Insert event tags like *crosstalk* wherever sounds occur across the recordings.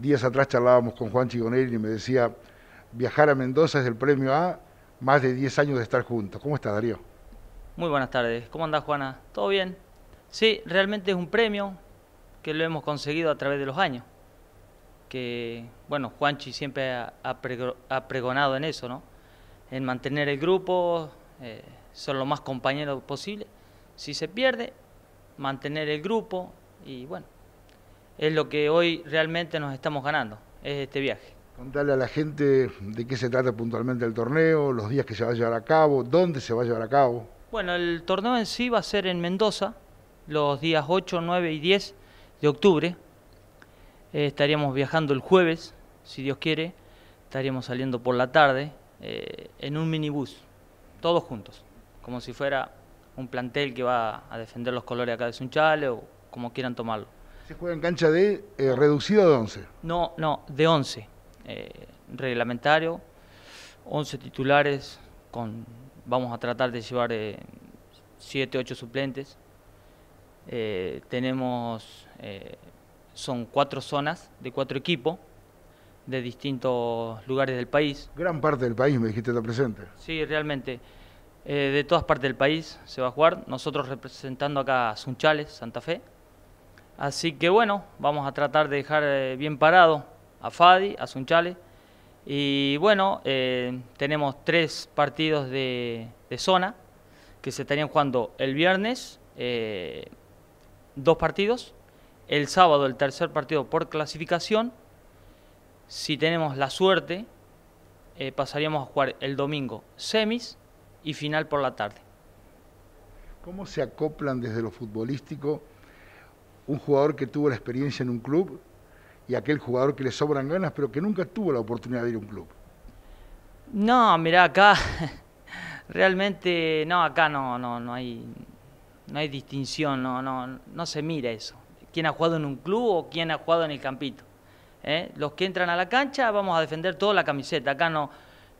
Días atrás charlábamos con Juan Chigonelli y me decía, viajar a Mendoza es el premio a más de 10 años de estar juntos. ¿Cómo estás, Darío? Muy buenas tardes. ¿Cómo andás, Juana? ¿Todo bien? Sí, realmente es un premio que lo hemos conseguido a través de los años. Que, bueno, Juanchi siempre ha, pregonado en eso, ¿no? En mantener el grupo, eh, son lo más compañeros posible. Si se pierde, mantener el grupo y bueno, es lo que hoy realmente nos estamos ganando, es este viaje. Contarle a la gente de qué se trata puntualmente el torneo, los días que se va a llevar a cabo, dónde se va a llevar a cabo. Bueno, el torneo en sí va a ser en Mendoza, los días 8, 9 y 10 de octubre. Eh, estaríamos viajando el jueves, si Dios quiere, estaríamos saliendo por la tarde eh, en un minibús, todos juntos como si fuera un plantel que va a defender los colores acá de Sunchale o como quieran tomarlo. ¿Se juega en cancha de eh, reducido de 11? No, no, de 11. Eh, reglamentario, 11 titulares, con vamos a tratar de llevar eh, 7, 8 suplentes. Eh, tenemos, son cuatro zonas de cuatro equipos de distintos lugares del país. Gran parte del país, me dijiste, está presente. Sí, realmente. Eh, de todas partes del país se va a jugar, nosotros representando acá a Sunchales, Santa Fe. Así que bueno, vamos a tratar de dejar eh, bien parado a Fadi, a Sunchales. Y bueno, eh, tenemos tres partidos de, de, zona que se estarían jugando el viernes, dos partidos, el sábado el tercer partido por clasificación. Si tenemos la suerte, pasaríamos a jugar el domingo semis y final por la tarde. ¿Cómo se acoplan desde lo futbolístico un jugador que tuvo la experiencia en un club y aquel jugador que le sobran ganas pero que nunca tuvo la oportunidad de ir a un club? No, mirá, acá *laughs* realmente no, acá no, no, no hay, no hay distinción, no, no, no se mira eso. ¿Quién ha jugado en un club o quién ha jugado en el campito? ¿Eh? Los que entran a la cancha vamos a defender toda la camiseta. Acá no,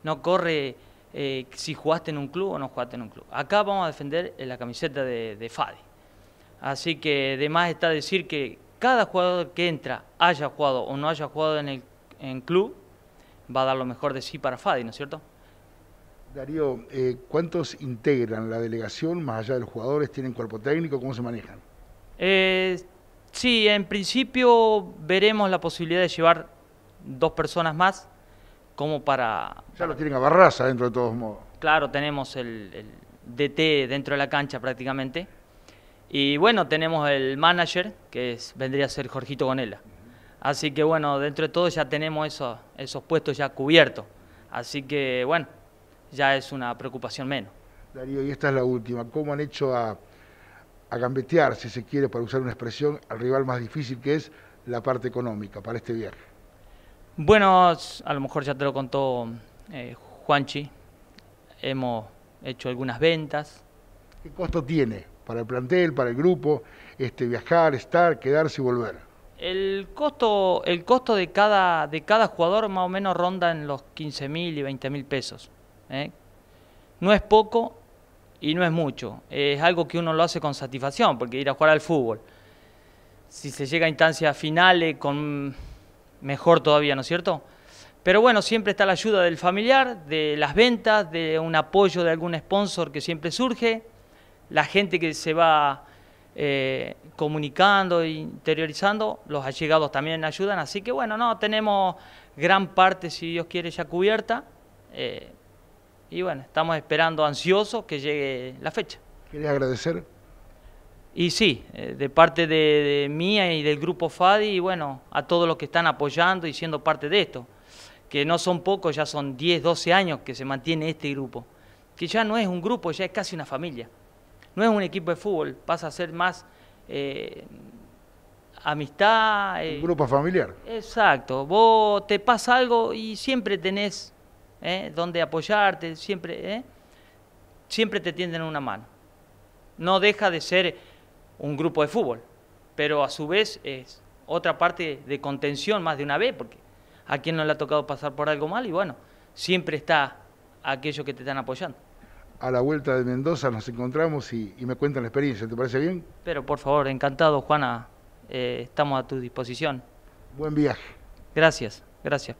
no corre eh, si jugaste en un club o no jugaste en un club. Acá vamos a defender eh, la camiseta de, Fadi. Así que de más está decir que cada jugador que entra, haya jugado o no haya jugado en el club, va a dar lo mejor de sí para Fadi, ¿no es cierto? Darío, eh, ¿cuántos integran la delegación más allá de los jugadores? ¿Tienen cuerpo técnico? ¿Cómo se manejan? sí, en principio veremos la posibilidad de llevar dos personas más como para... Ya lo tienen a Barraza dentro de todos modos. Claro, tenemos el, DT dentro de la cancha prácticamente. Y bueno, tenemos el manager, que vendría a ser Jorgito Gonela. Así que bueno, dentro de todo ya tenemos esos, esos puestos ya cubiertos. Así que bueno, ya es una preocupación menos. Darío, y esta es la última. ¿Cómo han hecho a, a gambetear, si se quiere, para usar una expresión, al rival más difícil que es la parte económica para este viernes? Bueno, a lo mejor ya te lo contó eh, Juanchi. Hemos hecho algunas ventas. ¿Qué costo tiene para el plantel, para el grupo, este, viajar, estar, quedarse y volver? El costo, el costo de, cada, de cada jugador más o menos ronda en los 15 mil y 20 mil pesos. ¿eh? No es poco y no es mucho. Es algo que uno lo hace con satisfacción, porque ir a jugar al fútbol. Si se llega a instancias finales con mejor todavía, ¿no es cierto? Pero bueno, siempre está la ayuda del familiar, de las ventas, de un apoyo de algún sponsor que siempre surge, la gente que se va eh, comunicando interiorizando, los allegados también ayudan, así que bueno, no, tenemos gran parte, si Dios quiere, ya cubierta. Eh, y bueno, estamos esperando ansiosos que llegue la fecha. Quería agradecer y sí, eh, de parte de, mía y del grupo FADI, y bueno, a todos los que están apoyando y siendo parte de esto, que no son pocos, ya son 10, 12 años que se mantiene este grupo, que ya no es un grupo, ya es casi una familia. No es un equipo de fútbol, pasa a ser más eh, amistad. Eh. Un grupo familiar. Exacto, vos te pasa algo y siempre tenés donde apoyarte, siempre, siempre te tienden una mano. No deja de ser un grupo de fútbol, pero a su vez es otra parte de contención más de una vez, porque a quien no le ha tocado pasar por algo mal y bueno, siempre está aquellos que te están apoyando. A la vuelta de Mendoza nos encontramos y, me cuentan la experiencia, ¿te parece bien? Pero por favor, encantado Juana, eh, estamos a tu disposición. Buen viaje. Gracias, gracias.